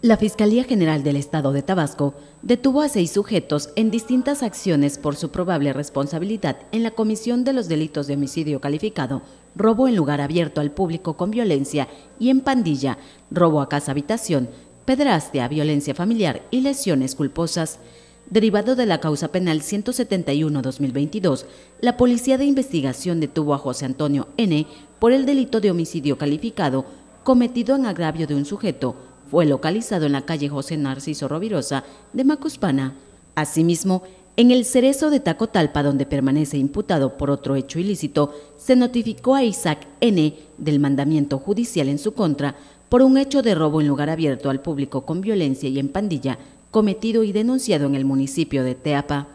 La Fiscalía General del Estado de Tabasco detuvo a seis sujetos en distintas acciones por su probable responsabilidad en la comisión de los delitos de homicidio calificado, robo en lugar abierto al público con violencia y en pandilla, robo a casa-habitación, pedrastia, violencia familiar y lesiones culposas. Derivado de la causa penal 171-2022, la Policía de Investigación detuvo a José Antonio N. por el delito de homicidio calificado cometido en agravio de un sujeto fue localizado en la calle José Narciso Rovirosa de Macuspana. Asimismo, en el cerezo de Tacotalpa, donde permanece imputado por otro hecho ilícito, se notificó a Isaac N. del mandamiento judicial en su contra por un hecho de robo en lugar abierto al público con violencia y en pandilla cometido y denunciado en el municipio de Teapa.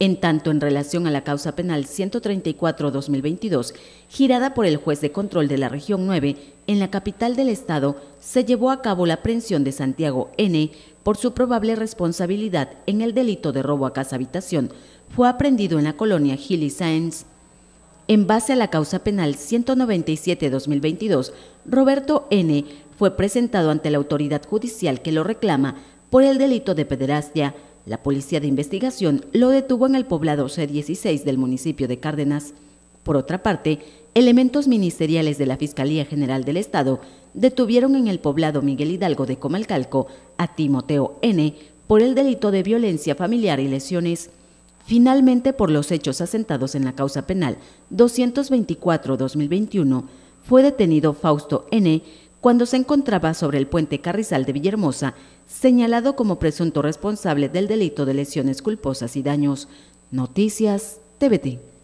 En tanto, en relación a la causa penal 134-2022, girada por el juez de control de la región 9, en la capital del estado, se llevó a cabo la aprehensión de Santiago N. por su probable responsabilidad en el delito de robo a casa-habitación. Fue aprendido en la colonia Gili Sáenz. En base a la causa penal 197-2022, Roberto N. fue presentado ante la autoridad judicial que lo reclama por el delito de pederastia la policía de investigación lo detuvo en el poblado C16 del municipio de Cárdenas. Por otra parte, elementos ministeriales de la Fiscalía General del Estado detuvieron en el poblado Miguel Hidalgo de Comalcalco a Timoteo N. por el delito de violencia familiar y lesiones. Finalmente, por los hechos asentados en la causa penal 224-2021, fue detenido Fausto N cuando se encontraba sobre el puente Carrizal de Villahermosa, señalado como presunto responsable del delito de lesiones culposas y daños. Noticias TVT.